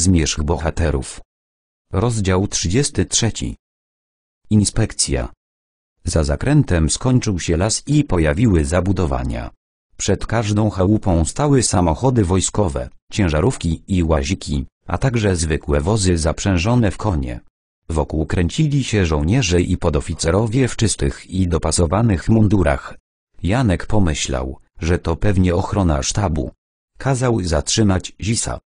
Zmierzch bohaterów. Rozdział 33. Inspekcja. Za zakrętem skończył się las i pojawiły zabudowania. Przed każdą chałupą stały samochody wojskowe, ciężarówki i łaziki, a także zwykłe wozy zaprzężone w konie. Wokół kręcili się żołnierze i podoficerowie w czystych i dopasowanych mundurach. Janek pomyślał, że to pewnie ochrona sztabu. Kazał zatrzymać Zisa.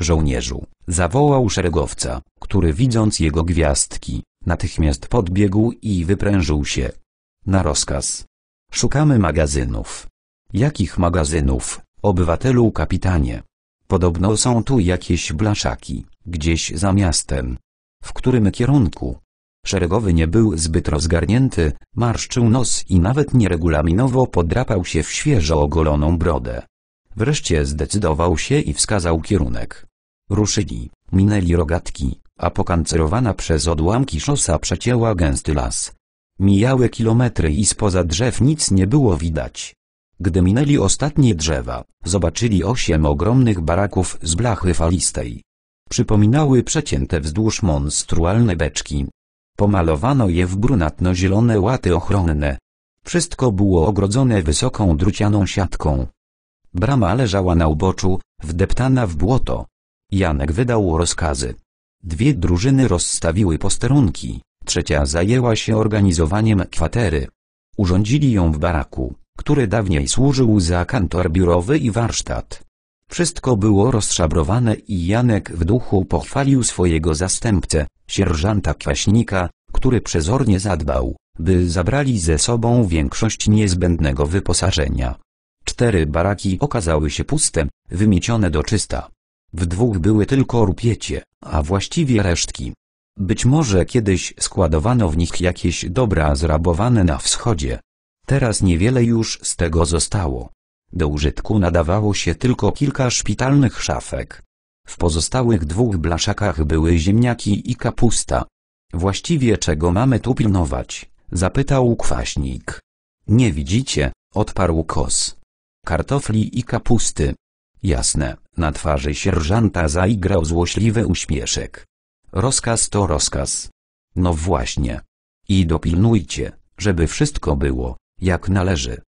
Żołnierzu! zawołał szeregowca, który widząc jego gwiazdki, natychmiast podbiegł i wyprężył się. Na rozkaz. Szukamy magazynów. Jakich magazynów, obywatelu kapitanie? Podobno są tu jakieś blaszaki, gdzieś za miastem. W którym kierunku? Szeregowy nie był zbyt rozgarnięty, marszczył nos i nawet nieregulaminowo podrapał się w świeżo ogoloną brodę. Wreszcie zdecydował się i wskazał kierunek. Ruszyli, minęli rogatki, a pokancerowana przez odłamki szosa przecięła gęsty las. Mijały kilometry i spoza drzew nic nie było widać. Gdy minęli ostatnie drzewa, zobaczyli osiem ogromnych baraków z blachy falistej. Przypominały przecięte wzdłuż monstrualne beczki. Pomalowano je w brunatno-zielone łaty ochronne. Wszystko było ogrodzone wysoką drucianą siatką. Brama leżała na uboczu, wdeptana w błoto, Janek wydał rozkazy. Dwie drużyny rozstawiły posterunki, trzecia zajęła się organizowaniem kwatery. Urządzili ją w baraku, który dawniej służył za kantor biurowy i warsztat. Wszystko było rozszabrowane i Janek w duchu pochwalił swojego zastępcę, sierżanta Kwaśnika, który przezornie zadbał, by zabrali ze sobą większość niezbędnego wyposażenia. Cztery baraki okazały się puste, wymiecione do czysta. W dwóch były tylko rupiecie, a właściwie resztki. Być może kiedyś składowano w nich jakieś dobra zrabowane na wschodzie. Teraz niewiele już z tego zostało. Do użytku nadawało się tylko kilka szpitalnych szafek. W pozostałych dwóch blaszakach były ziemniaki i kapusta. Właściwie czego mamy tu pilnować? zapytał kwaśnik. Nie widzicie, odparł kos. Kartofli i kapusty, Jasne, na twarzy sierżanta zaigrał złośliwy uśmieszek. Rozkaz to rozkaz. No właśnie. I dopilnujcie, żeby wszystko było, jak należy.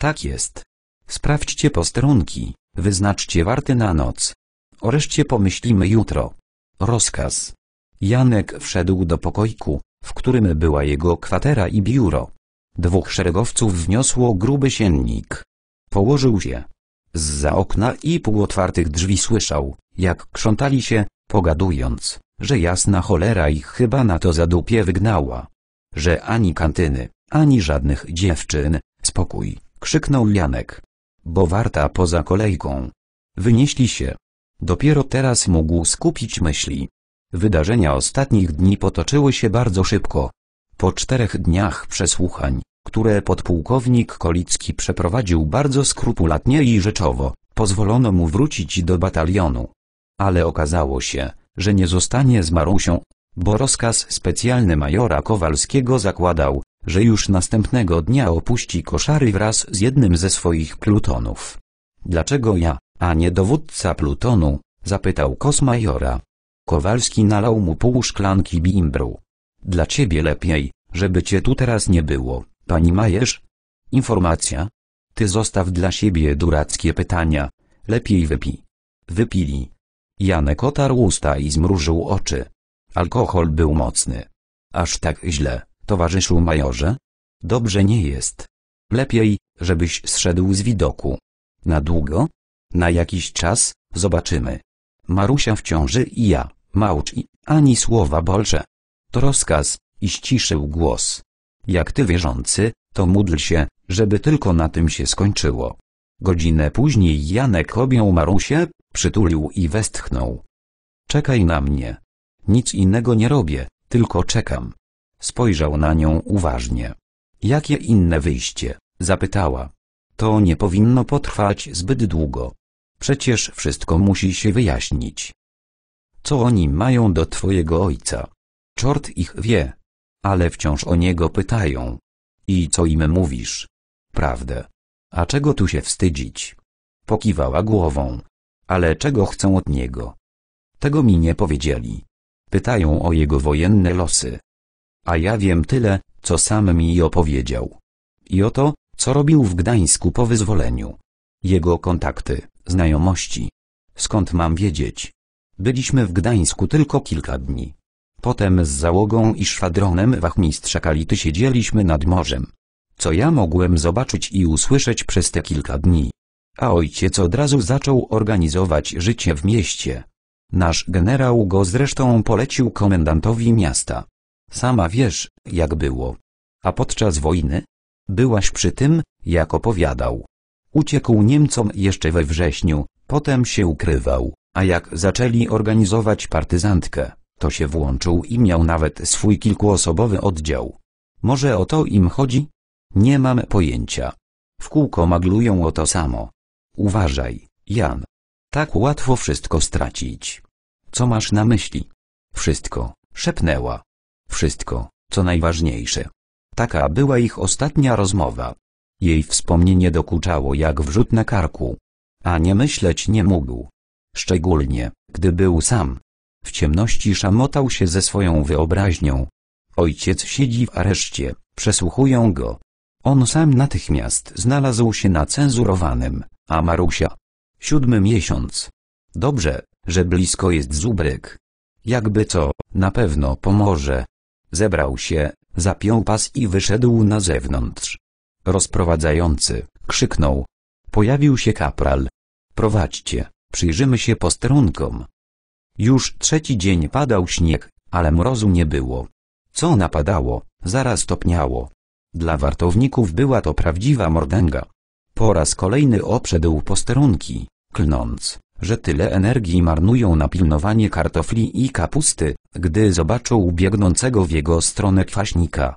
Tak jest. Sprawdźcie posterunki, wyznaczcie warty na noc. O reszcie pomyślimy jutro. Rozkaz. Janek wszedł do pokoiku, w którym była jego kwatera i biuro. Dwóch szeregowców wniosło gruby siennik. Położył się. Zza okna i półotwartych drzwi słyszał, jak krzątali się, pogadując, że jasna cholera ich chyba na to zadupie wygnała. Że ani kantyny, ani żadnych dziewczyn, spokój, krzyknął Janek. Bo warta poza kolejką. Wynieśli się. Dopiero teraz mógł skupić myśli. Wydarzenia ostatnich dni potoczyły się bardzo szybko. Po czterech dniach przesłuchań, które podpułkownik Kolicki przeprowadził bardzo skrupulatnie i rzeczowo, pozwolono mu wrócić do batalionu. Ale okazało się, że nie zostanie z Marusią, bo rozkaz specjalny majora Kowalskiego zakładał, że już następnego dnia opuści koszary wraz z jednym ze swoich plutonów. Dlaczego ja, a nie dowódca plutonu? zapytał kosmajora. Kowalski nalał mu pół szklanki bimbru. Dla ciebie lepiej, żeby cię tu teraz nie było. Pani Majerz? Informacja? Ty zostaw dla siebie durackie pytania. Lepiej wypij. Wypili. Janek otarł usta i zmrużył oczy. Alkohol był mocny. Aż tak źle, towarzyszu majorze? Dobrze nie jest. Lepiej, żebyś zszedł z widoku. Na długo? Na jakiś czas, zobaczymy. Marusia w ciąży i ja, małcz i ani słowa bolsze. To rozkaz, i ściszył głos jak ty wierzący, to módl się, żeby tylko na tym się skończyło. Godzinę później Janek objął Marusię, przytulił i westchnął. Czekaj na mnie. Nic innego nie robię, tylko czekam. Spojrzał na nią uważnie. Jakie inne wyjście? zapytała. To nie powinno potrwać zbyt długo. Przecież wszystko musi się wyjaśnić. Co oni mają do twojego ojca? Czort ich wie ale wciąż o niego pytają. I co im mówisz? Prawdę. A czego tu się wstydzić? Pokiwała głową. Ale czego chcą od niego? Tego mi nie powiedzieli. Pytają o jego wojenne losy. A ja wiem tyle, co sam mi opowiedział. I o to, co robił w Gdańsku po wyzwoleniu. Jego kontakty, znajomości. Skąd mam wiedzieć? Byliśmy w Gdańsku tylko kilka dni. Potem z załogą i szwadronem wachmistrza Kality siedzieliśmy nad morzem. Co ja mogłem zobaczyć i usłyszeć przez te kilka dni. A ojciec od razu zaczął organizować życie w mieście. Nasz generał go zresztą polecił komendantowi miasta. Sama wiesz, jak było. A podczas wojny? Byłaś przy tym, jak opowiadał. Uciekł Niemcom jeszcze we wrześniu, potem się ukrywał, a jak zaczęli organizować partyzantkę, to się włączył i miał nawet swój kilkuosobowy oddział. Może o to im chodzi? Nie mam pojęcia. W kółko maglują o to samo. Uważaj, Jan. Tak łatwo wszystko stracić. Co masz na myśli? Wszystko, szepnęła. Wszystko, co najważniejsze. Taka była ich ostatnia rozmowa. Jej wspomnienie dokuczało jak wrzut na karku. A nie myśleć nie mógł. Szczególnie, gdy był sam. W ciemności szamotał się ze swoją wyobraźnią. Ojciec siedzi w areszcie, przesłuchują go. On sam natychmiast znalazł się na cenzurowanym, a Marusia. Siódmy miesiąc. Dobrze, że blisko jest zubryk. Jakby co, na pewno pomoże. Zebrał się, zapiął pas i wyszedł na zewnątrz. Rozprowadzający, krzyknął. Pojawił się kapral. Prowadźcie, przyjrzymy się posterunkom. Już trzeci dzień padał śnieg, ale mrozu nie było. Co napadało, zaraz topniało. Dla wartowników była to prawdziwa mordęga. Po raz kolejny obszedł posterunki, klnąc, że tyle energii marnują na pilnowanie kartofli i kapusty, gdy zobaczył biegnącego w jego stronę kwaśnika.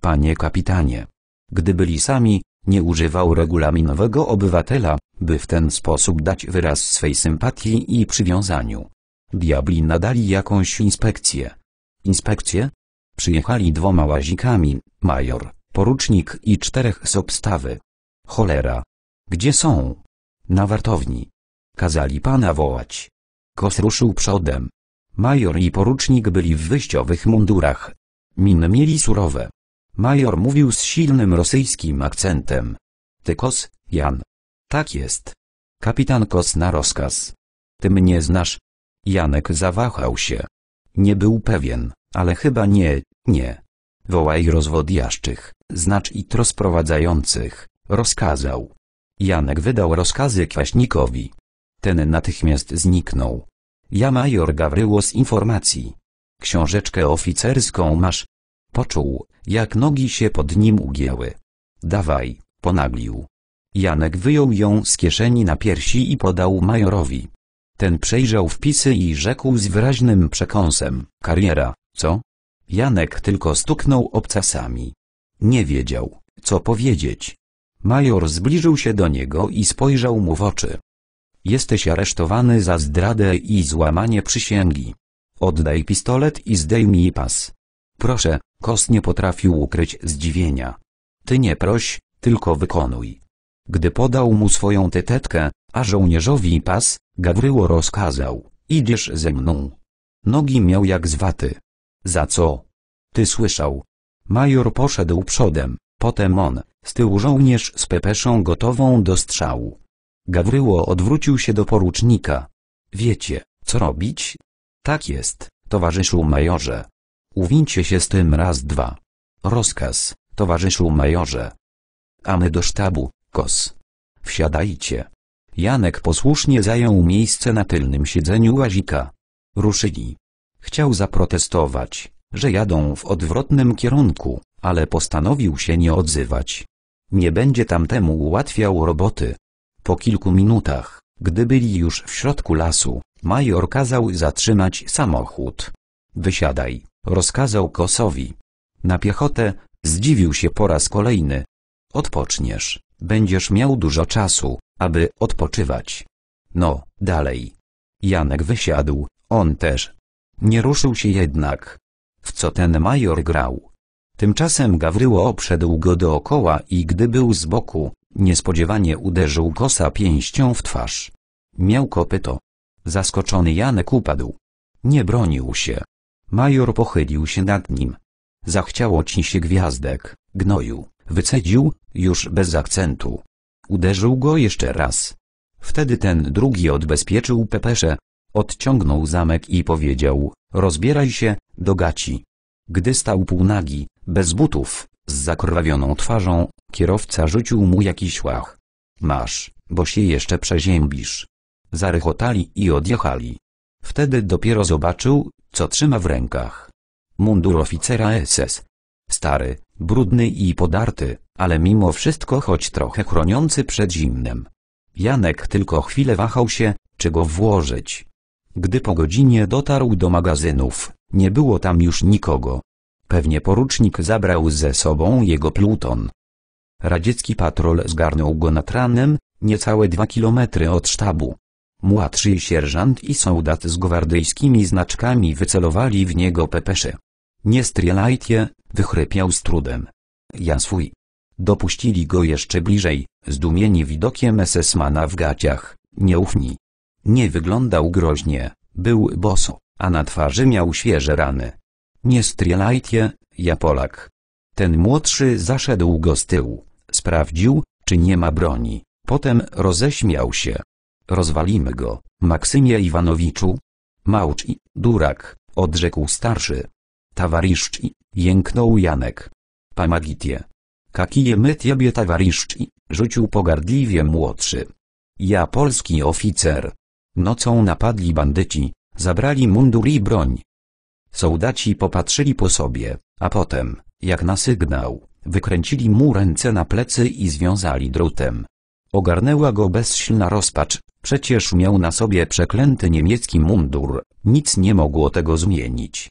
Panie kapitanie, gdy byli sami, nie używał regulaminowego obywatela, by w ten sposób dać wyraz swej sympatii i przywiązaniu. Diabli nadali jakąś inspekcję. Inspekcję? Przyjechali dwoma łazikami, major, porucznik i czterech z obstawy. Cholera. Gdzie są? Na wartowni. Kazali pana wołać. Kos ruszył przodem. Major i porucznik byli w wyjściowych mundurach. Miny mieli surowe. Major mówił z silnym rosyjskim akcentem. Ty Kos, Jan. Tak jest. Kapitan Kos na rozkaz. Ty mnie znasz, Janek zawahał się. Nie był pewien, ale chyba nie, nie. Wołaj jaszczych, znacz i rozprowadzających, rozkazał. Janek wydał rozkazy Kwaśnikowi. Ten natychmiast zniknął. Ja major Gawryło z informacji. Książeczkę oficerską masz. Poczuł, jak nogi się pod nim ugięły. Dawaj, ponaglił. Janek wyjął ją z kieszeni na piersi i podał majorowi. Ten przejrzał wpisy i rzekł z wyraźnym przekąsem, kariera, co? Janek tylko stuknął obcasami. Nie wiedział, co powiedzieć. Major zbliżył się do niego i spojrzał mu w oczy. Jesteś aresztowany za zdradę i złamanie przysięgi. Oddaj pistolet i zdejmij pas. Proszę, Kos nie potrafił ukryć zdziwienia. Ty nie proś, tylko wykonuj. Gdy podał mu swoją tytetkę, a żołnierzowi pas, Gawryło rozkazał, idziesz ze mną. Nogi miał jak zwaty. Za co? Ty słyszał. Major poszedł przodem, potem on, z tyłu żołnierz z pepeszą gotową do strzału. Gawryło odwrócił się do porucznika. Wiecie, co robić? Tak jest, towarzyszu majorze. Uwincie się z tym raz dwa. Rozkaz, towarzyszu majorze. A my do sztabu, kos. Wsiadajcie. Janek posłusznie zajął miejsce na tylnym siedzeniu łazika. Ruszyli. Chciał zaprotestować, że jadą w odwrotnym kierunku, ale postanowił się nie odzywać. Nie będzie tamtemu ułatwiał roboty. Po kilku minutach, gdy byli już w środku lasu, major kazał zatrzymać samochód. Wysiadaj, rozkazał Kosowi. Na piechotę, zdziwił się po raz kolejny. Odpoczniesz, będziesz miał dużo czasu, aby odpoczywać. No, dalej. Janek wysiadł, on też. Nie ruszył się jednak. W co ten major grał? Tymczasem Gawryło obszedł go dookoła i gdy był z boku, niespodziewanie uderzył kosa pięścią w twarz. Miał kopyto. Zaskoczony Janek upadł. Nie bronił się. Major pochylił się nad nim. Zachciało ci się gwiazdek, gnoju, wycedził, już bez akcentu. Uderzył go jeszcze raz. Wtedy ten drugi odbezpieczył pepesze, odciągnął zamek i powiedział, rozbieraj się, do gaci. Gdy stał półnagi, bez butów, z zakrwawioną twarzą, kierowca rzucił mu jakiś łach. Masz, bo się jeszcze przeziębisz. Zarychotali i odjechali. Wtedy dopiero zobaczył, co trzyma w rękach. Mundur oficera SS. Stary, brudny i podarty, ale mimo wszystko choć trochę chroniący przed zimnem. Janek tylko chwilę wahał się, czy go włożyć. Gdy po godzinie dotarł do magazynów, nie było tam już nikogo. Pewnie porucznik zabrał ze sobą jego pluton. Radziecki patrol zgarnął go nad ranem, niecałe dwa kilometry od sztabu. Młodszy sierżant i soldat z gwardyjskimi znaczkami wycelowali w niego pepesze. Nie strzelajcie, wychrypiał z trudem. Ja swój. Dopuścili go jeszcze bliżej, zdumieni widokiem ss w gaciach, nieufni. Nie wyglądał groźnie, był boso, a na twarzy miał świeże rany. Nie strzelajcie, ja Polak. Ten młodszy zaszedł go z tyłu, sprawdził, czy nie ma broni, potem roześmiał się. Rozwalimy go, Maksymie Iwanowiczu. Małcz i, durak, odrzekł starszy. Tawariszczy, jęknął Janek. Pamagitie. Kakije my ciebie tawariszczy, rzucił pogardliwie młodszy. Ja polski oficer. Nocą napadli bandyci, zabrali mundur i broń. Sołdaci popatrzyli po sobie, a potem, jak na sygnał, wykręcili mu ręce na plecy i związali drutem. Ogarnęła go bezsilna rozpacz, przecież miał na sobie przeklęty niemiecki mundur, nic nie mogło tego zmienić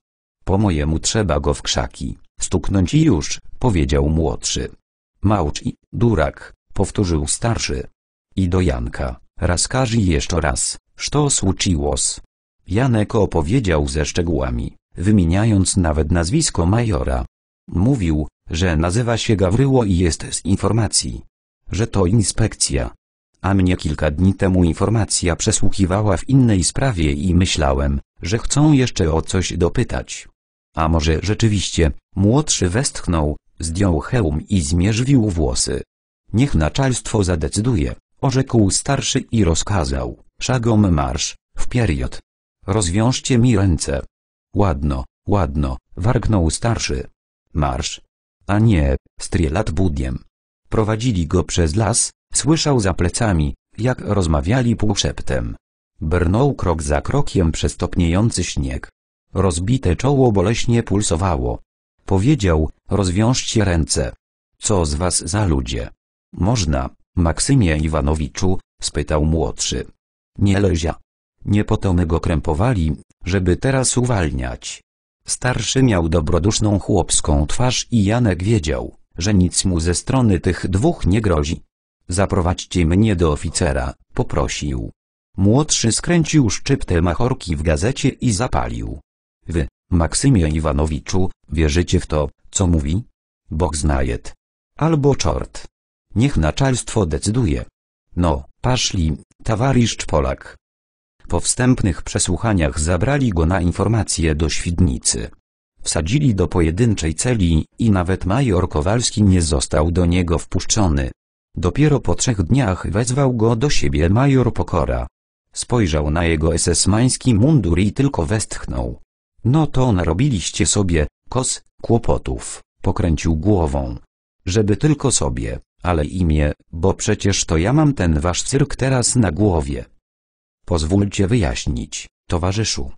po mojemu trzeba go w krzaki. Stuknąć i już, powiedział młodszy. Małcz i durak, powtórzył starszy. I do Janka, raz każ i jeszcze raz, szto słuciłos. Janek opowiedział ze szczegółami, wymieniając nawet nazwisko majora. Mówił, że nazywa się Gawryło i jest z informacji, że to inspekcja. A mnie kilka dni temu informacja przesłuchiwała w innej sprawie i myślałem, że chcą jeszcze o coś dopytać. A może rzeczywiście, młodszy westchnął, zdjął hełm i zmierzwił włosy. Niech naczelstwo zadecyduje, orzekł starszy i rozkazał, szagom marsz, w period. Rozwiążcie mi ręce. Ładno, ładno, warknął starszy. Marsz. A nie, strielat budiem. Prowadzili go przez las, słyszał za plecami, jak rozmawiali półszeptem. Brnął krok za krokiem przez topniejący śnieg. Rozbite czoło boleśnie pulsowało. Powiedział, rozwiążcie ręce. Co z was za ludzie? Można, Maksymie Iwanowiczu, spytał młodszy. Nie lezia. Nie po to my go krępowali, żeby teraz uwalniać. Starszy miał dobroduszną chłopską twarz i Janek wiedział, że nic mu ze strony tych dwóch nie grozi. Zaprowadźcie mnie do oficera, poprosił. Młodszy skręcił szczyptę machorki w gazecie i zapalił. Wy, Maksymie Iwanowiczu, wierzycie w to, co mówi? Bóg znajet. Albo czort. Niech naczelstwo decyduje. No, paszli, towarzysz Polak. Po wstępnych przesłuchaniach zabrali go na informacje do Świdnicy. Wsadzili do pojedynczej celi i nawet major Kowalski nie został do niego wpuszczony. Dopiero po trzech dniach wezwał go do siebie major Pokora. Spojrzał na jego esesmański mundur i tylko westchnął. No to narobiliście sobie, kos, kłopotów, pokręcił głową. Żeby tylko sobie, ale imię, bo przecież to ja mam ten wasz cyrk teraz na głowie. Pozwólcie wyjaśnić, towarzyszu.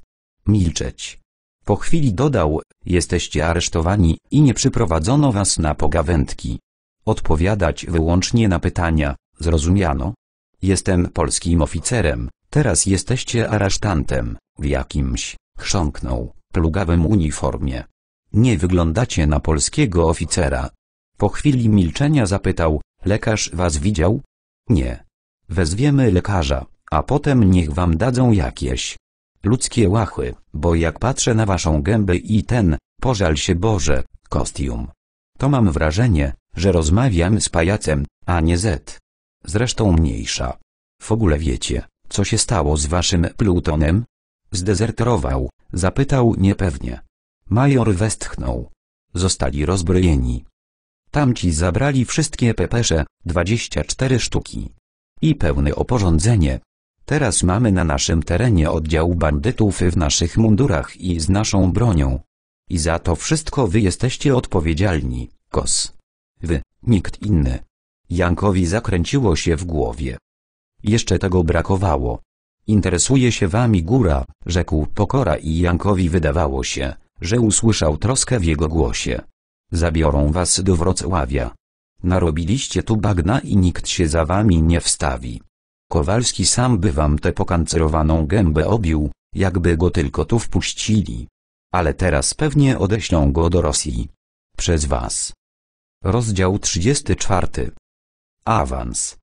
Milczeć. Po chwili dodał, jesteście aresztowani i nie przyprowadzono was na pogawędki. Odpowiadać wyłącznie na pytania, zrozumiano? Jestem polskim oficerem, teraz jesteście aresztantem, w jakimś Chrząknął, plugawym uniformie. Nie wyglądacie na polskiego oficera. Po chwili milczenia zapytał, lekarz was widział? Nie. Wezwiemy lekarza, a potem niech wam dadzą jakieś ludzkie łachy, bo jak patrzę na waszą gębę i ten, pożal się Boże, kostium. To mam wrażenie, że rozmawiam z pajacem, a nie Z. Zresztą mniejsza. W ogóle wiecie, co się stało z waszym Plutonem? Zdezerterował, zapytał niepewnie. Major westchnął. Zostali rozbrojeni. Tamci zabrali wszystkie pepesze, 24 sztuki. I pełne oporządzenie. Teraz mamy na naszym terenie oddział bandytów w naszych mundurach i z naszą bronią. I za to wszystko wy jesteście odpowiedzialni, kos. Wy, nikt inny. Jankowi zakręciło się w głowie. Jeszcze tego brakowało. Interesuje się wami góra, rzekł pokora i Jankowi wydawało się, że usłyszał troskę w jego głosie. Zabiorą was do Wrocławia. Narobiliście tu bagna i nikt się za wami nie wstawi. Kowalski sam by wam tę pokancerowaną gębę obił, jakby go tylko tu wpuścili. Ale teraz pewnie odeślą go do Rosji. Przez was. Rozdział 34. Awans.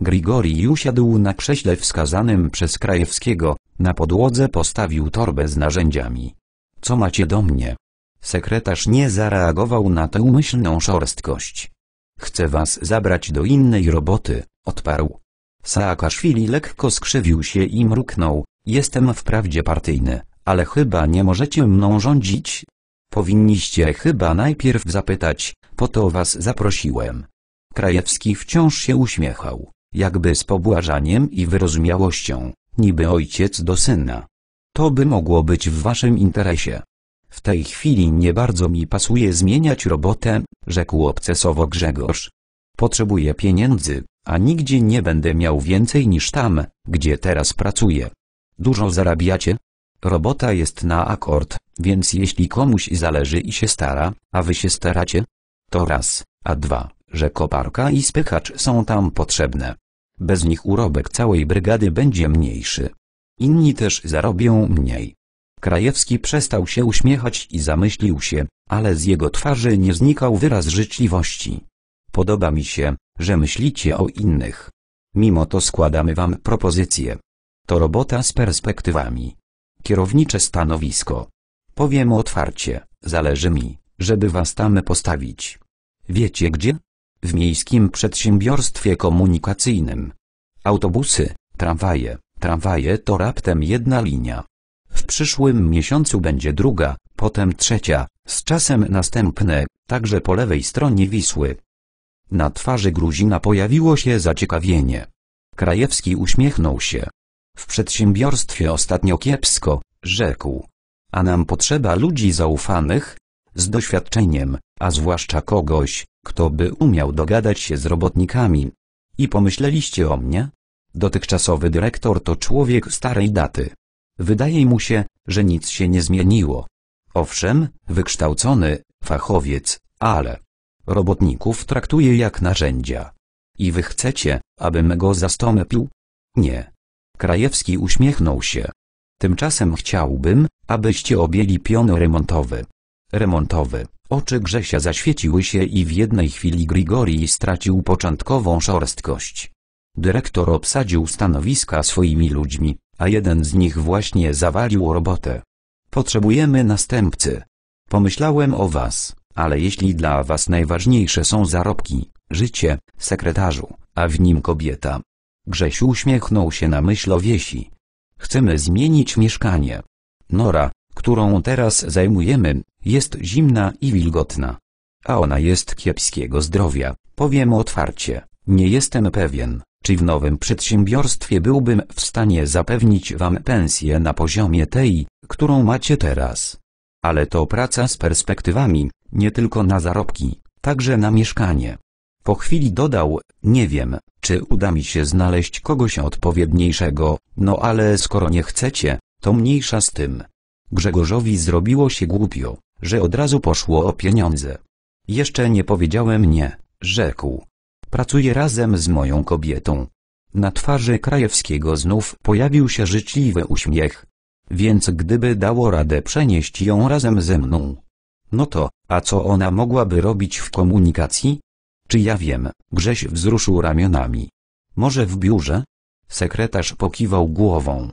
Grigori usiadł na krześle wskazanym przez Krajewskiego, na podłodze postawił torbę z narzędziami. Co macie do mnie? Sekretarz nie zareagował na tę umyślną szorstkość. Chcę was zabrać do innej roboty, odparł. Saakaszwili lekko skrzywił się i mruknął, jestem wprawdzie partyjny, ale chyba nie możecie mną rządzić? Powinniście chyba najpierw zapytać, po to was zaprosiłem. Krajewski wciąż się uśmiechał jakby z pobłażaniem i wyrozumiałością, niby ojciec do syna. To by mogło być w waszym interesie. W tej chwili nie bardzo mi pasuje zmieniać robotę, rzekł obcesowo Grzegorz. Potrzebuję pieniędzy, a nigdzie nie będę miał więcej niż tam, gdzie teraz pracuję. Dużo zarabiacie? Robota jest na akord, więc jeśli komuś zależy i się stara, a wy się staracie? To raz, a dwa, że koparka i spychacz są tam potrzebne. Bez nich urobek całej brygady będzie mniejszy. Inni też zarobią mniej. Krajewski przestał się uśmiechać i zamyślił się, ale z jego twarzy nie znikał wyraz życzliwości. Podoba mi się, że myślicie o innych. Mimo to składamy wam propozycje. To robota z perspektywami. Kierownicze stanowisko. Powiem otwarcie, zależy mi, żeby was tam postawić. Wiecie gdzie? w miejskim przedsiębiorstwie komunikacyjnym. Autobusy, tramwaje, tramwaje to raptem jedna linia. W przyszłym miesiącu będzie druga, potem trzecia, z czasem następne, także po lewej stronie Wisły. Na twarzy Gruzina pojawiło się zaciekawienie. Krajewski uśmiechnął się. W przedsiębiorstwie ostatnio kiepsko, rzekł. A nam potrzeba ludzi zaufanych, z doświadczeniem, a zwłaszcza kogoś, kto by umiał dogadać się z robotnikami? I pomyśleliście o mnie? Dotychczasowy dyrektor to człowiek starej daty. Wydaje mu się, że nic się nie zmieniło. Owszem, wykształcony, fachowiec, ale robotników traktuje jak narzędzia. I wy chcecie, abym go zastąpił? Nie. Krajewski uśmiechnął się. Tymczasem chciałbym, abyście objęli pion remontowy. Remontowy. Oczy Grzesia zaświeciły się i w jednej chwili Grigori stracił początkową szorstkość. Dyrektor obsadził stanowiska swoimi ludźmi, a jeden z nich właśnie zawalił robotę. Potrzebujemy następcy. Pomyślałem o was, ale jeśli dla was najważniejsze są zarobki, życie, sekretarzu, a w nim kobieta. Grzesiu uśmiechnął się na myśl o wiesi. Chcemy zmienić mieszkanie. Nora, którą teraz zajmujemy, jest zimna i wilgotna. A ona jest kiepskiego zdrowia, powiem otwarcie, nie jestem pewien, czy w nowym przedsiębiorstwie byłbym w stanie zapewnić wam pensję na poziomie tej, którą macie teraz. Ale to praca z perspektywami, nie tylko na zarobki, także na mieszkanie. Po chwili dodał, nie wiem, czy uda mi się znaleźć kogoś odpowiedniejszego, no ale skoro nie chcecie, to mniejsza z tym. Grzegorzowi zrobiło się głupio że od razu poszło o pieniądze. Jeszcze nie powiedziałem nie, rzekł. Pracuję razem z moją kobietą. Na twarzy Krajewskiego znów pojawił się życzliwy uśmiech. Więc gdyby dało radę przenieść ją razem ze mną. No to, a co ona mogłaby robić w komunikacji? Czy ja wiem, Grześ wzruszył ramionami. Może w biurze? Sekretarz pokiwał głową.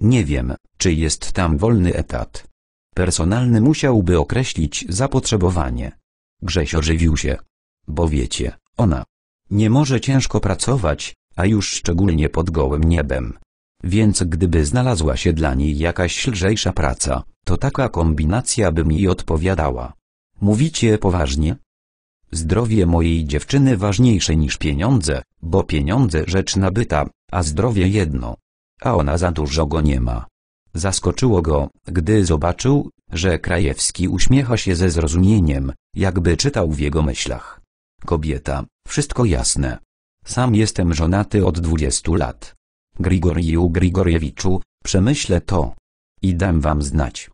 Nie wiem, czy jest tam wolny etat personalny musiałby określić zapotrzebowanie. Grześ ożywił się. Bo wiecie, ona nie może ciężko pracować, a już szczególnie pod gołym niebem. Więc gdyby znalazła się dla niej jakaś lżejsza praca, to taka kombinacja by mi odpowiadała. Mówicie poważnie? Zdrowie mojej dziewczyny ważniejsze niż pieniądze, bo pieniądze rzecz nabyta, a zdrowie jedno. A ona za dużo go nie ma. Zaskoczyło go, gdy zobaczył, że Krajewski uśmiecha się ze zrozumieniem, jakby czytał w jego myślach. Kobieta, wszystko jasne. Sam jestem żonaty od dwudziestu lat. Grigoriju Grigoriewiczu, przemyślę to. I dam wam znać.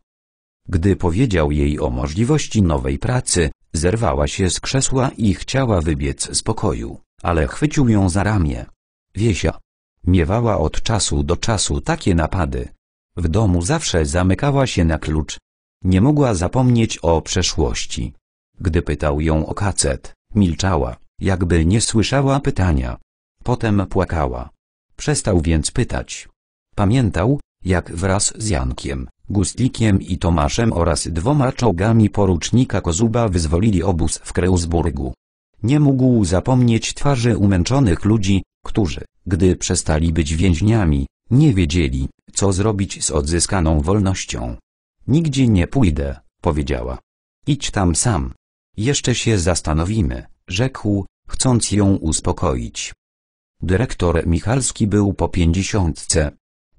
Gdy powiedział jej o możliwości nowej pracy, zerwała się z krzesła i chciała wybiec z pokoju, ale chwycił ją za ramię. Wiesia. Miewała od czasu do czasu takie napady, w domu zawsze zamykała się na klucz. Nie mogła zapomnieć o przeszłości. Gdy pytał ją o kacet, milczała, jakby nie słyszała pytania. Potem płakała. Przestał więc pytać. Pamiętał, jak wraz z Jankiem, Gustlikiem i Tomaszem oraz dwoma czołgami porucznika Kozuba wyzwolili obóz w Kreuzburgu. Nie mógł zapomnieć twarzy umęczonych ludzi, którzy, gdy przestali być więźniami, nie wiedzieli, co zrobić z odzyskaną wolnością. Nigdzie nie pójdę, powiedziała. Idź tam sam. Jeszcze się zastanowimy, rzekł, chcąc ją uspokoić. Dyrektor Michalski był po pięćdziesiątce.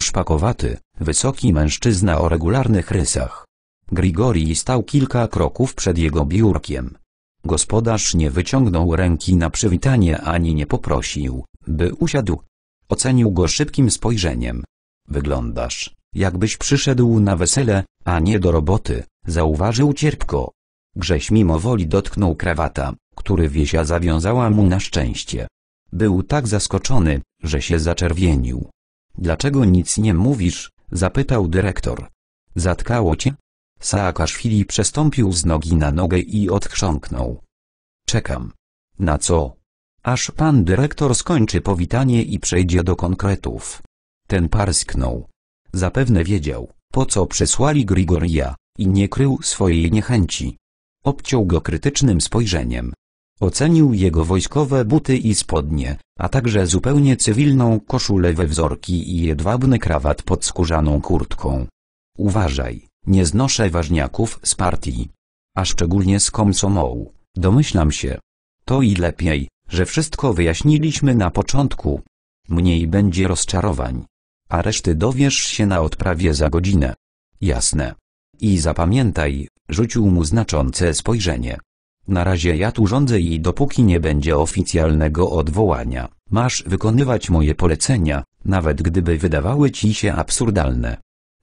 Szpakowaty, wysoki mężczyzna o regularnych rysach. Grigori stał kilka kroków przed jego biurkiem. Gospodarz nie wyciągnął ręki na przywitanie ani nie poprosił, by usiadł, Ocenił go szybkim spojrzeniem. Wyglądasz, jakbyś przyszedł na wesele, a nie do roboty, zauważył cierpko. Grześ mimo woli dotknął krawata, który Wiesia zawiązała mu na szczęście. Był tak zaskoczony, że się zaczerwienił. Dlaczego nic nie mówisz? zapytał dyrektor. Zatkało cię? Saakaszwili przestąpił z nogi na nogę i odchrząknął. Czekam. Na co? aż pan dyrektor skończy powitanie i przejdzie do konkretów. Ten parsknął. Zapewne wiedział, po co przesłali Grigoria, i nie krył swojej niechęci. Obciął go krytycznym spojrzeniem. Ocenił jego wojskowe buty i spodnie, a także zupełnie cywilną koszulę we wzorki i jedwabny krawat pod skórzaną kurtką. Uważaj, nie znoszę ważniaków z partii. A szczególnie z komsomołu, domyślam się. To i lepiej, że wszystko wyjaśniliśmy na początku. Mniej będzie rozczarowań. A reszty dowiesz się na odprawie za godzinę. Jasne. I zapamiętaj, rzucił mu znaczące spojrzenie. Na razie ja tu rządzę i dopóki nie będzie oficjalnego odwołania, masz wykonywać moje polecenia, nawet gdyby wydawały ci się absurdalne.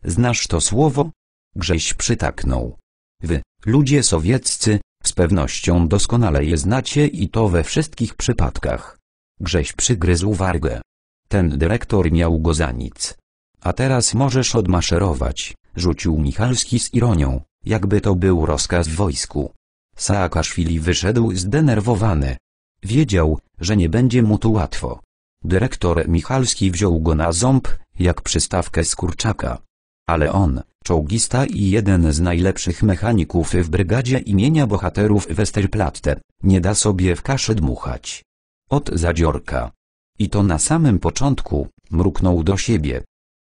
Znasz to słowo? Grześ przytaknął. Wy, ludzie sowieccy, z pewnością doskonale je znacie i to we wszystkich przypadkach. Grześ przygryzł wargę. Ten dyrektor miał go za nic. A teraz możesz odmaszerować, rzucił Michalski z ironią, jakby to był rozkaz w wojsku. Saakaszwili wyszedł zdenerwowany. Wiedział, że nie będzie mu tu łatwo. Dyrektor Michalski wziął go na ząb, jak przystawkę z kurczaka. Ale on, czołgista i jeden z najlepszych mechaników w brygadzie imienia bohaterów Westerplatte, nie da sobie w kaszę dmuchać. Od zadziorka. I to na samym początku, mruknął do siebie.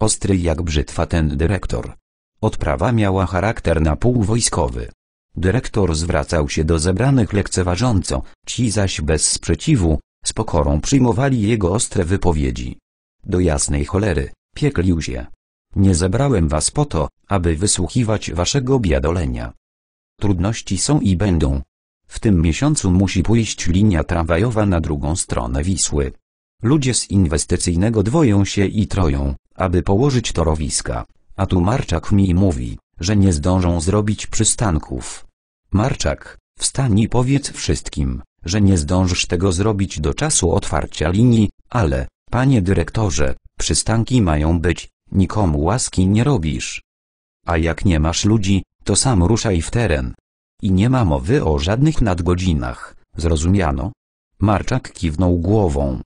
Ostry jak brzytwa ten dyrektor. Odprawa miała charakter na pół wojskowy. Dyrektor zwracał się do zebranych lekceważąco, ci zaś bez sprzeciwu, z pokorą przyjmowali jego ostre wypowiedzi. Do jasnej cholery, pieklił się. Nie zebrałem was po to, aby wysłuchiwać waszego biadolenia. Trudności są i będą. W tym miesiącu musi pójść linia tramwajowa na drugą stronę Wisły. Ludzie z inwestycyjnego dwoją się i troją, aby położyć torowiska, a tu Marczak mi mówi, że nie zdążą zrobić przystanków. Marczak, wstań i powiedz wszystkim, że nie zdążysz tego zrobić do czasu otwarcia linii, ale, panie dyrektorze, przystanki mają być, nikomu łaski nie robisz. A jak nie masz ludzi, to sam ruszaj w teren. I nie ma mowy o żadnych nadgodzinach, zrozumiano? Marczak kiwnął głową.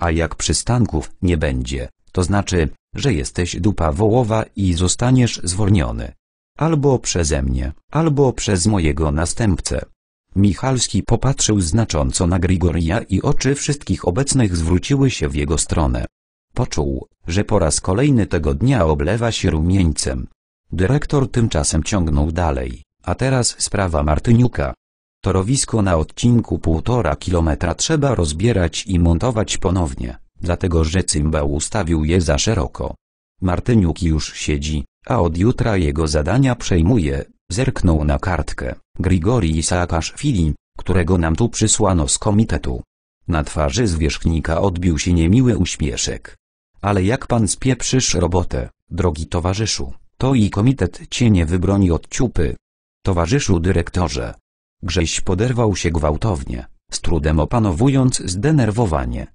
A jak przystanków nie będzie, to znaczy, że jesteś dupa wołowa i zostaniesz zwolniony. Albo przeze mnie, albo przez mojego następcę. Michalski popatrzył znacząco na Grigoria i oczy wszystkich obecnych zwróciły się w jego stronę. Poczuł, że po raz kolejny tego dnia oblewa się rumieńcem. Dyrektor tymczasem ciągnął dalej, a teraz sprawa Martyniuka. Torowisko na odcinku półtora kilometra trzeba rozbierać i montować ponownie, dlatego że cymbał ustawił je za szeroko. Martyniuk już siedzi, a od jutra jego zadania przejmuje, zerknął na kartkę, Grigori Saakaszwili, którego nam tu przysłano z komitetu. Na twarzy zwierzchnika odbił się niemiły uśmieszek. Ale jak pan spieprzysz robotę, drogi towarzyszu, to i komitet cię nie wybroni od ciupy. Towarzyszu dyrektorze. Grześ poderwał się gwałtownie, z trudem opanowując zdenerwowanie.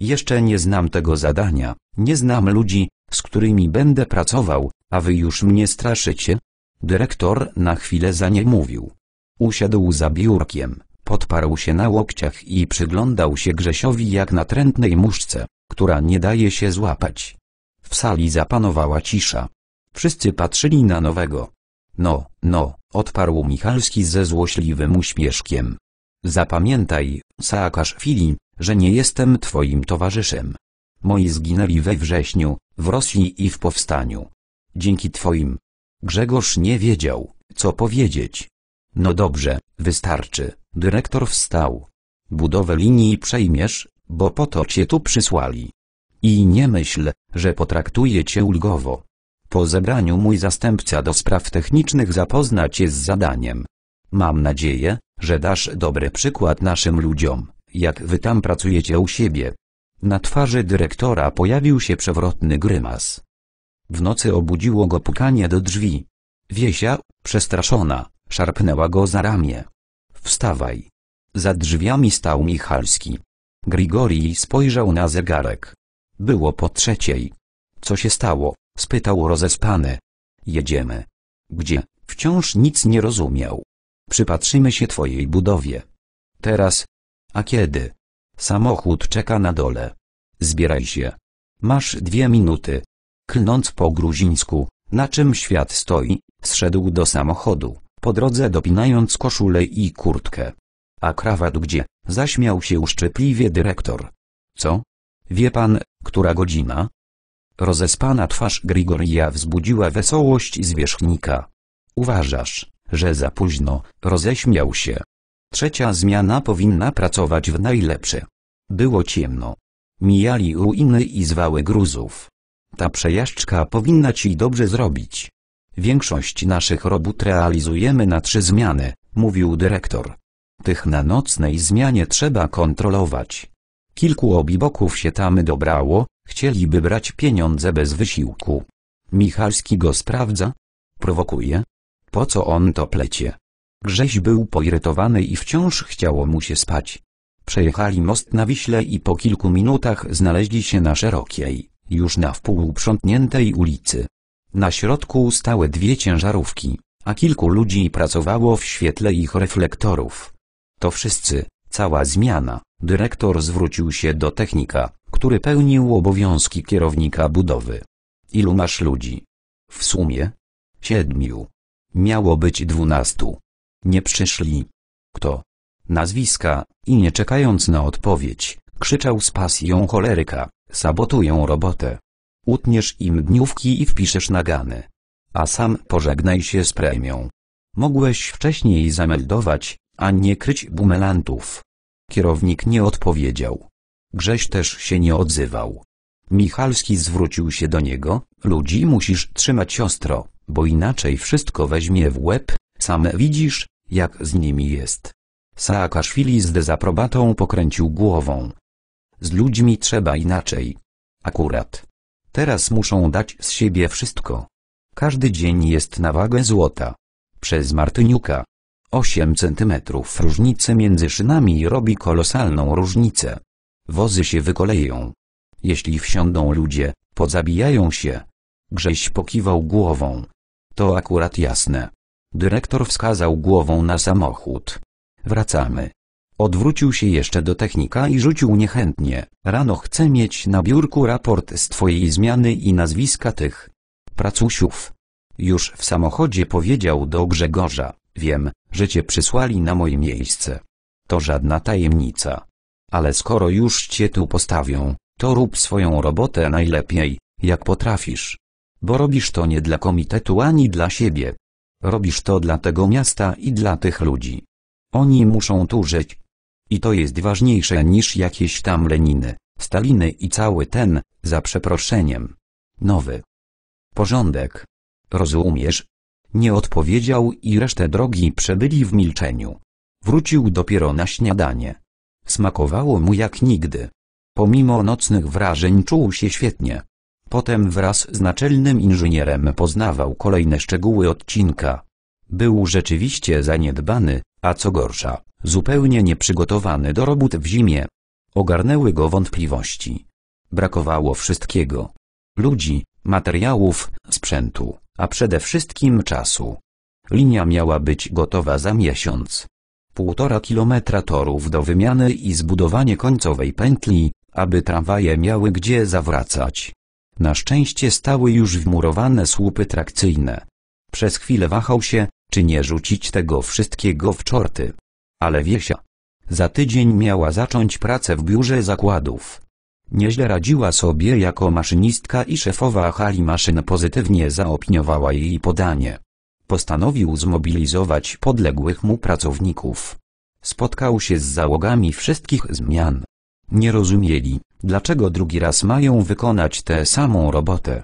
Jeszcze nie znam tego zadania, nie znam ludzi, z którymi będę pracował, a wy już mnie straszycie? Dyrektor na chwilę za nie mówił. Usiadł za biurkiem. Podparł się na łokciach i przyglądał się Grzesiowi jak natrętnej muszce, która nie daje się złapać. W sali zapanowała cisza. Wszyscy patrzyli na nowego. No, no, odparł Michalski ze złośliwym uśmieszkiem. Zapamiętaj, Saakaszwili, że nie jestem twoim towarzyszem. Moi zginęli we wrześniu, w Rosji i w powstaniu. Dzięki twoim. Grzegorz nie wiedział, co powiedzieć. No dobrze, wystarczy, dyrektor wstał. Budowę linii przejmiesz, bo po to cię tu przysłali. I nie myśl, że potraktuję cię ulgowo. Po zebraniu mój zastępca do spraw technicznych zapozna cię z zadaniem. Mam nadzieję, że dasz dobry przykład naszym ludziom, jak wy tam pracujecie u siebie. Na twarzy dyrektora pojawił się przewrotny grymas. W nocy obudziło go pukanie do drzwi. Wiesia, przestraszona, Szarpnęła go za ramię. Wstawaj. Za drzwiami stał Michalski. Grigori spojrzał na zegarek. Było po trzeciej. Co się stało? spytał rozespany. Jedziemy. Gdzie? Wciąż nic nie rozumiał. Przypatrzymy się twojej budowie. Teraz? A kiedy? Samochód czeka na dole. Zbieraj się. Masz dwie minuty. Klnąc po gruzińsku, na czym świat stoi, zszedł do samochodu po drodze dopinając koszulę i kurtkę. A krawat gdzie? Zaśmiał się uszczypliwie dyrektor. Co? Wie pan, która godzina? Rozespana twarz Grigoria wzbudziła wesołość zwierzchnika. Uważasz, że za późno, roześmiał się. Trzecia zmiana powinna pracować w najlepsze. Było ciemno. Mijali ruiny i zwały gruzów. Ta przejażdżka powinna ci dobrze zrobić. Większość naszych robót realizujemy na trzy zmiany, mówił dyrektor. Tych na nocnej zmianie trzeba kontrolować. Kilku obiboków się tam dobrało, chcieliby brać pieniądze bez wysiłku. Michalski go sprawdza? Prowokuje? Po co on to plecie? Grześ był poirytowany i wciąż chciało mu się spać. Przejechali most na Wiśle i po kilku minutach znaleźli się na szerokiej, już na wpół uprzątniętej ulicy. Na środku stały dwie ciężarówki, a kilku ludzi pracowało w świetle ich reflektorów. To wszyscy, cała zmiana, dyrektor zwrócił się do technika, który pełnił obowiązki kierownika budowy. Ilu masz ludzi? W sumie? Siedmiu. Miało być dwunastu. Nie przyszli. Kto? Nazwiska, i nie czekając na odpowiedź, krzyczał z pasją choleryka, sabotują robotę. Utniesz im dniówki i wpiszesz nagany. A sam pożegnaj się z premią. Mogłeś wcześniej zameldować, a nie kryć bumelantów. Kierownik nie odpowiedział. Grześ też się nie odzywał. Michalski zwrócił się do niego, ludzi musisz trzymać ostro, bo inaczej wszystko weźmie w łeb, sam widzisz, jak z nimi jest. Saakaszwili z dezaprobatą pokręcił głową. Z ludźmi trzeba inaczej. Akurat. Teraz muszą dać z siebie wszystko. Każdy dzień jest na wagę złota. Przez Martyniuka. 8 cm różnicy między szynami robi kolosalną różnicę. Wozy się wykoleją. Jeśli wsiądą ludzie, pozabijają się. Grześ pokiwał głową. To akurat jasne. Dyrektor wskazał głową na samochód. Wracamy. Odwrócił się jeszcze do technika i rzucił niechętnie. Rano chcę mieć na biurku raport z twojej zmiany i nazwiska tych pracusiów. Już w samochodzie powiedział do Grzegorza, wiem, że cię przysłali na moje miejsce. To żadna tajemnica. Ale skoro już cię tu postawią, to rób swoją robotę najlepiej, jak potrafisz. Bo robisz to nie dla komitetu ani dla siebie. Robisz to dla tego miasta i dla tych ludzi. Oni muszą tu żyć, i to jest ważniejsze niż jakieś tam Leniny, Staliny i cały ten, za przeproszeniem. Nowy. Porządek. Rozumiesz? Nie odpowiedział i resztę drogi przebyli w milczeniu. Wrócił dopiero na śniadanie. Smakowało mu jak nigdy. Pomimo nocnych wrażeń czuł się świetnie. Potem wraz z naczelnym inżynierem poznawał kolejne szczegóły odcinka. Był rzeczywiście zaniedbany, a co gorsza, zupełnie nieprzygotowany do robót w zimie. Ogarnęły go wątpliwości. Brakowało wszystkiego. Ludzi, materiałów, sprzętu, a przede wszystkim czasu. Linia miała być gotowa za miesiąc. Półtora kilometra torów do wymiany i zbudowanie końcowej pętli, aby tramwaje miały gdzie zawracać. Na szczęście stały już wmurowane słupy trakcyjne. Przez chwilę wahał się, czy nie rzucić tego wszystkiego w czorty. Ale Wiesia. Za tydzień miała zacząć pracę w biurze zakładów. Nieźle radziła sobie jako maszynistka i szefowa hali maszyn pozytywnie zaopiniowała jej podanie. Postanowił zmobilizować podległych mu pracowników. Spotkał się z załogami wszystkich zmian. Nie rozumieli, dlaczego drugi raz mają wykonać tę samą robotę.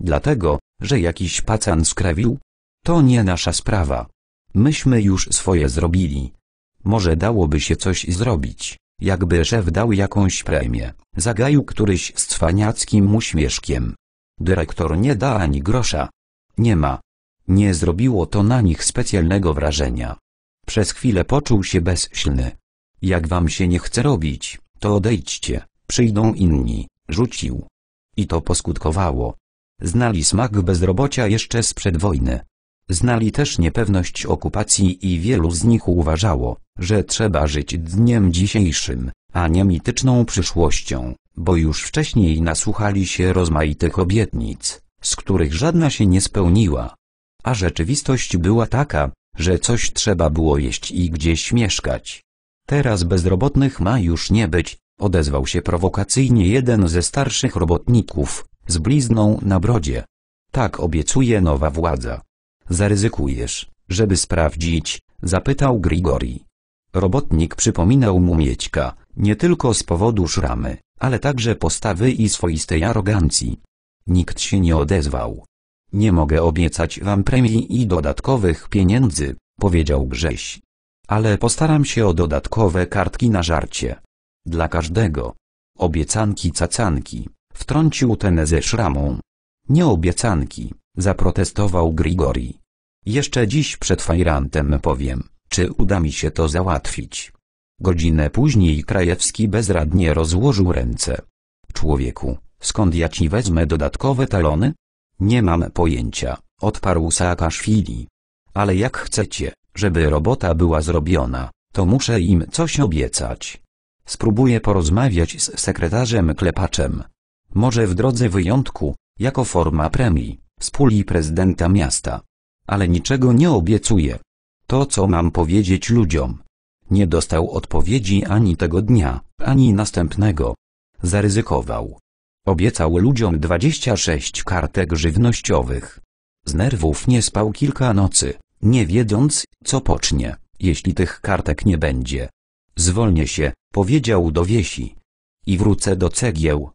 Dlatego, że jakiś pacan skrewił? To nie nasza sprawa. Myśmy już swoje zrobili. Może dałoby się coś zrobić, jakby szef dał jakąś premię, zagaił któryś z cwaniackim uśmieszkiem. Dyrektor nie da ani grosza. Nie ma. Nie zrobiło to na nich specjalnego wrażenia. Przez chwilę poczuł się bezsilny. Jak wam się nie chce robić, to odejdźcie, przyjdą inni, rzucił. I to poskutkowało. Znali smak bezrobocia jeszcze sprzed wojny. Znali też niepewność okupacji i wielu z nich uważało, że trzeba żyć dniem dzisiejszym, a nie mityczną przyszłością, bo już wcześniej nasłuchali się rozmaitych obietnic, z których żadna się nie spełniła. A rzeczywistość była taka, że coś trzeba było jeść i gdzieś mieszkać. Teraz bezrobotnych ma już nie być, odezwał się prowokacyjnie jeden ze starszych robotników, z blizną na brodzie. Tak obiecuje nowa władza. Zaryzykujesz, żeby sprawdzić, zapytał Grigori. Robotnik przypominał mu Miećka, nie tylko z powodu szramy, ale także postawy i swoistej arogancji. Nikt się nie odezwał. Nie mogę obiecać wam premii i dodatkowych pieniędzy, powiedział Grześ. Ale postaram się o dodatkowe kartki na żarcie. Dla każdego. Obiecanki cacanki, wtrącił ten ze szramą. Nie obiecanki, zaprotestował Grigori. Jeszcze dziś przed fajrantem powiem, czy uda mi się to załatwić. Godzinę później Krajewski bezradnie rozłożył ręce. Człowieku, skąd ja ci wezmę dodatkowe talony? Nie mam pojęcia, odparł Saakaszwili. Ale jak chcecie, żeby robota była zrobiona, to muszę im coś obiecać. Spróbuję porozmawiać z sekretarzem Klepaczem. Może w drodze wyjątku, jako forma premii z puli prezydenta miasta. Ale niczego nie obiecuję. To co mam powiedzieć ludziom. Nie dostał odpowiedzi ani tego dnia, ani następnego. Zaryzykował. Obiecał ludziom 26 kartek żywnościowych. Z nerwów nie spał kilka nocy, nie wiedząc, co pocznie, jeśli tych kartek nie będzie. Zwolnię się, powiedział do wiesi. I wrócę do cegieł.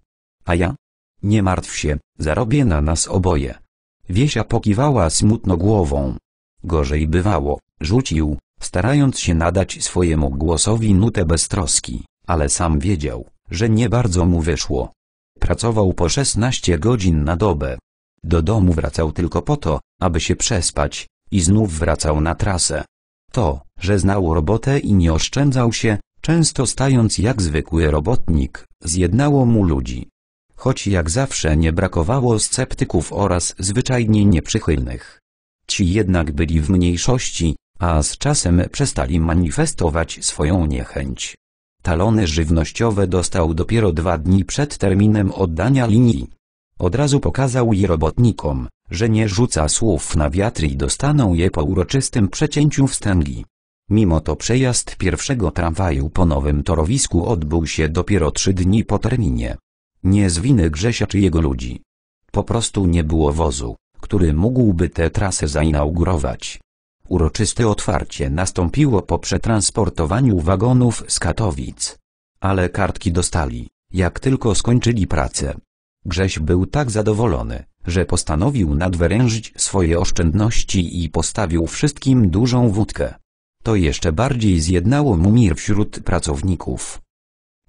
A ja? Nie martw się, zarobię na nas oboje. Wiesia pokiwała smutno głową. Gorzej bywało, rzucił, starając się nadać swojemu głosowi nutę beztroski, ale sam wiedział, że nie bardzo mu wyszło. Pracował po 16 godzin na dobę. Do domu wracał tylko po to, aby się przespać, i znów wracał na trasę. To, że znał robotę i nie oszczędzał się, często stając jak zwykły robotnik, zjednało mu ludzi choć jak zawsze nie brakowało sceptyków oraz zwyczajnie nieprzychylnych. Ci jednak byli w mniejszości, a z czasem przestali manifestować swoją niechęć. Talony żywnościowe dostał dopiero dwa dni przed terminem oddania linii. Od razu pokazał je robotnikom, że nie rzuca słów na wiatr i dostaną je po uroczystym przecięciu wstęgi. Mimo to przejazd pierwszego tramwaju po nowym torowisku odbył się dopiero trzy dni po terminie. Nie z winy Grzesia czy jego ludzi. Po prostu nie było wozu, który mógłby tę trasę zainaugurować. Uroczyste otwarcie nastąpiło po przetransportowaniu wagonów z Katowic. Ale kartki dostali, jak tylko skończyli pracę. Grześ był tak zadowolony, że postanowił nadwyrężyć swoje oszczędności i postawił wszystkim dużą wódkę. To jeszcze bardziej zjednało mu mir wśród pracowników.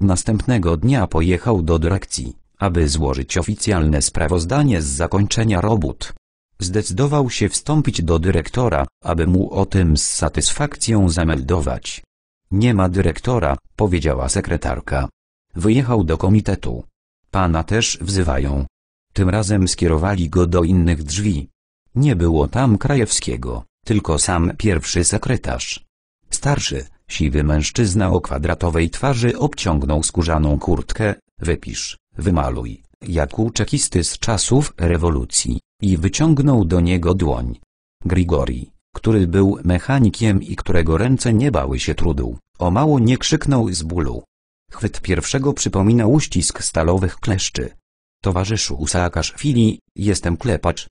Następnego dnia pojechał do dyrekcji, aby złożyć oficjalne sprawozdanie z zakończenia robót. Zdecydował się wstąpić do dyrektora, aby mu o tym z satysfakcją zameldować. Nie ma dyrektora, powiedziała sekretarka. Wyjechał do komitetu. Pana też wzywają. Tym razem skierowali go do innych drzwi. Nie było tam Krajewskiego, tylko sam pierwszy sekretarz. Starszy, Siwy mężczyzna o kwadratowej twarzy obciągnął skórzaną kurtkę, wypisz, wymaluj, jak u czekisty z czasów rewolucji, i wyciągnął do niego dłoń. Grigori, który był mechanikiem i którego ręce nie bały się trudu, o mało nie krzyknął z bólu. Chwyt pierwszego przypominał uścisk stalowych kleszczy. Towarzyszu Saakaszwili, jestem klepacz.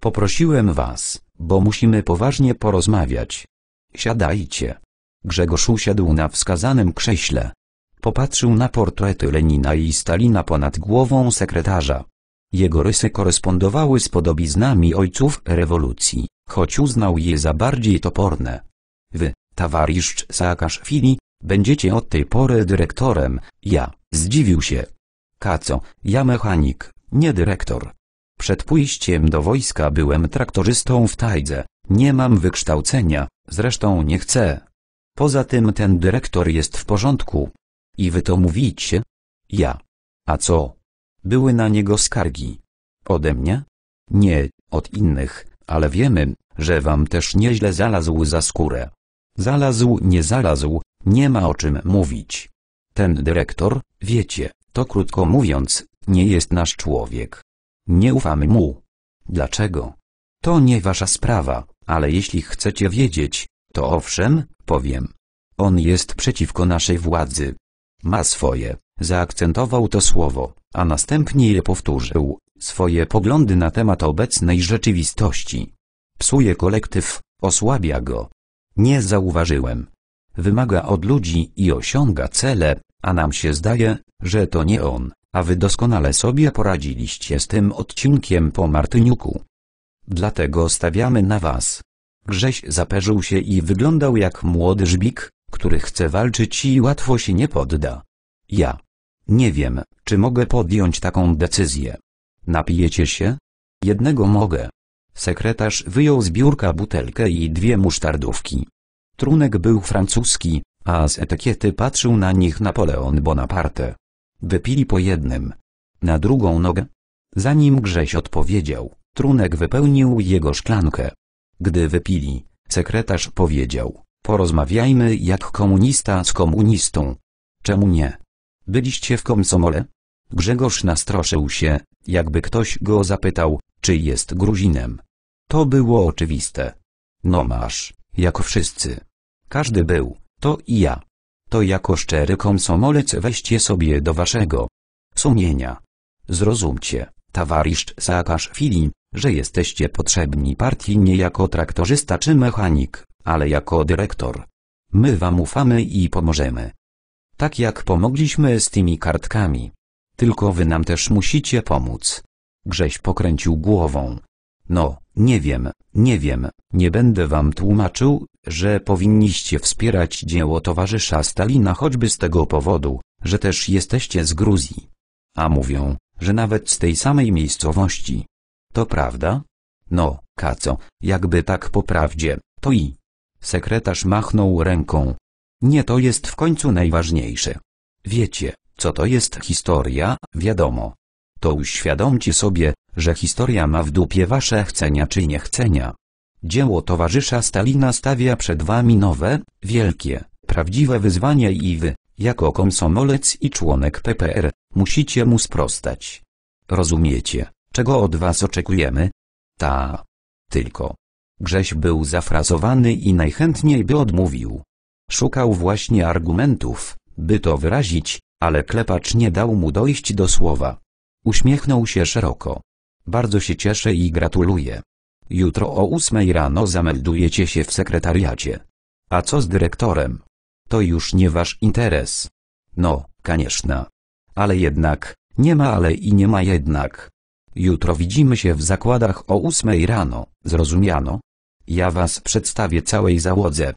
Poprosiłem was, bo musimy poważnie porozmawiać. Siadajcie. Grzegorz usiadł na wskazanym krześle. Popatrzył na portrety Lenina i Stalina ponad głową sekretarza. Jego rysy korespondowały z podobiznami ojców rewolucji, choć uznał je za bardziej toporne. Wy, towarzysz Saakaszwili, będziecie od tej pory dyrektorem, ja, zdziwił się. Kaco, ja mechanik, nie dyrektor. Przed pójściem do wojska byłem traktorzystą w tajdze, nie mam wykształcenia, zresztą nie chcę, Poza tym ten dyrektor jest w porządku. I wy to mówicie? Ja. A co? Były na niego skargi. Ode mnie? Nie, od innych, ale wiemy, że wam też nieźle zalazł za skórę. Zalazł, nie zalazł, nie ma o czym mówić. Ten dyrektor, wiecie, to krótko mówiąc, nie jest nasz człowiek. Nie ufamy mu. Dlaczego? To nie wasza sprawa, ale jeśli chcecie wiedzieć, to owszem, powiem. On jest przeciwko naszej władzy. Ma swoje, zaakcentował to słowo, a następnie je powtórzył, swoje poglądy na temat obecnej rzeczywistości. Psuje kolektyw, osłabia go. Nie zauważyłem. Wymaga od ludzi i osiąga cele, a nam się zdaje, że to nie on, a wy doskonale sobie poradziliście z tym odcinkiem po Martyniuku. Dlatego stawiamy na was. Grześ zaperzył się i wyglądał jak młody żbik, który chce walczyć i łatwo się nie podda. Ja. Nie wiem, czy mogę podjąć taką decyzję. Napijecie się? Jednego mogę. Sekretarz wyjął z biurka butelkę i dwie musztardówki. Trunek był francuski, a z etykiety patrzył na nich Napoleon Bonaparte. Wypili po jednym. Na drugą nogę. Zanim Grześ odpowiedział, Trunek wypełnił jego szklankę. Gdy wypili, sekretarz powiedział, porozmawiajmy jak komunista z komunistą. Czemu nie? Byliście w komsomole? Grzegorz nastroszył się, jakby ktoś go zapytał, czy jest Gruzinem. To było oczywiste. No masz, jak wszyscy. Każdy był, to i ja. To jako szczery komsomolec weźcie sobie do waszego sumienia. Zrozumcie, towarzysz Saakaszwili, że jesteście potrzebni partii nie jako traktorzysta czy mechanik, ale jako dyrektor. My wam ufamy i pomożemy. Tak jak pomogliśmy z tymi kartkami. Tylko wy nam też musicie pomóc. Grześ pokręcił głową. No, nie wiem, nie wiem, nie będę wam tłumaczył, że powinniście wspierać dzieło towarzysza Stalina choćby z tego powodu, że też jesteście z Gruzji. A mówią, że nawet z tej samej miejscowości. To prawda? No, kaco, jakby tak po prawdzie, to i. Sekretarz machnął ręką. Nie to jest w końcu najważniejsze. Wiecie, co to jest historia, wiadomo. To uświadomcie sobie, że historia ma w dupie wasze chcenia czy niechcenia. Dzieło towarzysza Stalina stawia przed wami nowe, wielkie, prawdziwe wyzwanie i wy, jako komsomolec i członek PPR, musicie mu sprostać. Rozumiecie? czego od was oczekujemy? Ta. Tylko. Grześ był zafrazowany i najchętniej by odmówił. Szukał właśnie argumentów, by to wyrazić, ale klepacz nie dał mu dojść do słowa. Uśmiechnął się szeroko. Bardzo się cieszę i gratuluję. Jutro o ósmej rano zameldujecie się w sekretariacie. A co z dyrektorem? To już nie wasz interes. No, konieczna. Ale jednak, nie ma ale i nie ma jednak. Jutro widzimy się w zakładach o ósmej rano, zrozumiano? Ja was przedstawię całej załodze.